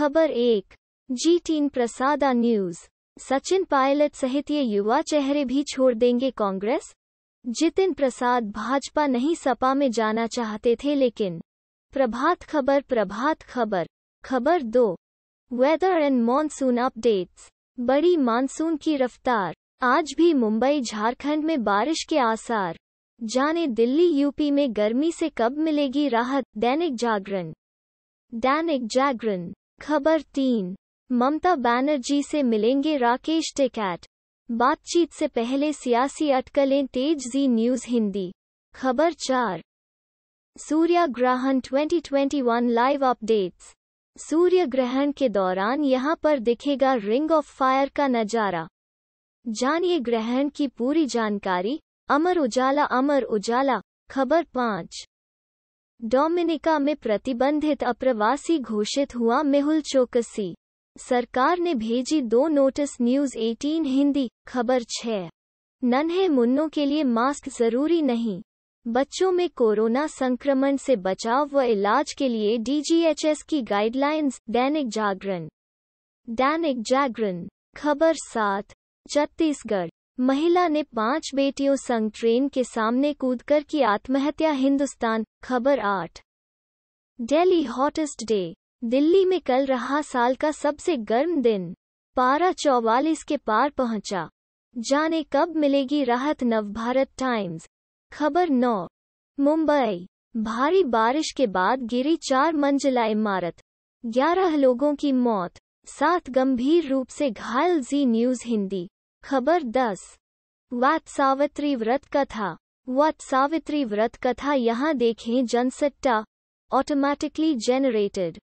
खबर एक जी टीन प्रसादा न्यूज सचिन पायलट सहित ये युवा चेहरे भी छोड़ देंगे कांग्रेस जितिन प्रसाद भाजपा नहीं सपा में जाना चाहते थे लेकिन प्रभात खबर प्रभात खबर खबर दो वेदर एंड मॉनसून अपडेट्स बड़ी मानसून की रफ्तार आज भी मुंबई झारखंड में बारिश के आसार जाने दिल्ली यूपी में गर्मी से कब मिलेगी राहत दैनिक जागरण दैनिक जागरण खबर तीन ममता बैनर्जी से मिलेंगे राकेश टिकैट बातचीत से पहले सियासी अटकलें तेज जी न्यूज हिंदी खबर चार सूर्य ग्रहण 2021 लाइव अपडेट्स सूर्य ग्रहण के दौरान यहाँ पर दिखेगा रिंग ऑफ फायर का नजारा जानिए ग्रहण की पूरी जानकारी अमर उजाला अमर उजाला खबर पाँच डोमिनिका में प्रतिबंधित अप्रवासी घोषित हुआ मेहुल चौकसी सरकार ने भेजी दो नोटिस न्यूज 18 हिंदी खबर 6 नन्हे मुन्नों के लिए मास्क जरूरी नहीं बच्चों में कोरोना संक्रमण से बचाव व इलाज के लिए डीजीएचएस की गाइडलाइंस दैनिक जागरण दैनिक जागरण खबर सात छत्तीसगढ़ महिला ने पांच बेटियों संग ट्रेन के सामने कूदकर की आत्महत्या हिंदुस्तान खबर आठ डेली हॉटेस्ट डे दिल्ली में कल रहा साल का सबसे गर्म दिन पारा चौवालीस के पार पहुंचा जाने कब मिलेगी राहत नवभारत टाइम्स खबर नौ मुंबई भारी बारिश के बाद गिरी चार मंजिला इमारत ग्यारह लोगों की मौत सात गंभीर रूप से घायल जी न्यूज हिंदी खबर 10 वात सावित्री व्रत कथा वात सावित्री व्रत कथा यहाँ देखें जनसट्टा ऑटोमैटिकली जनरेटेड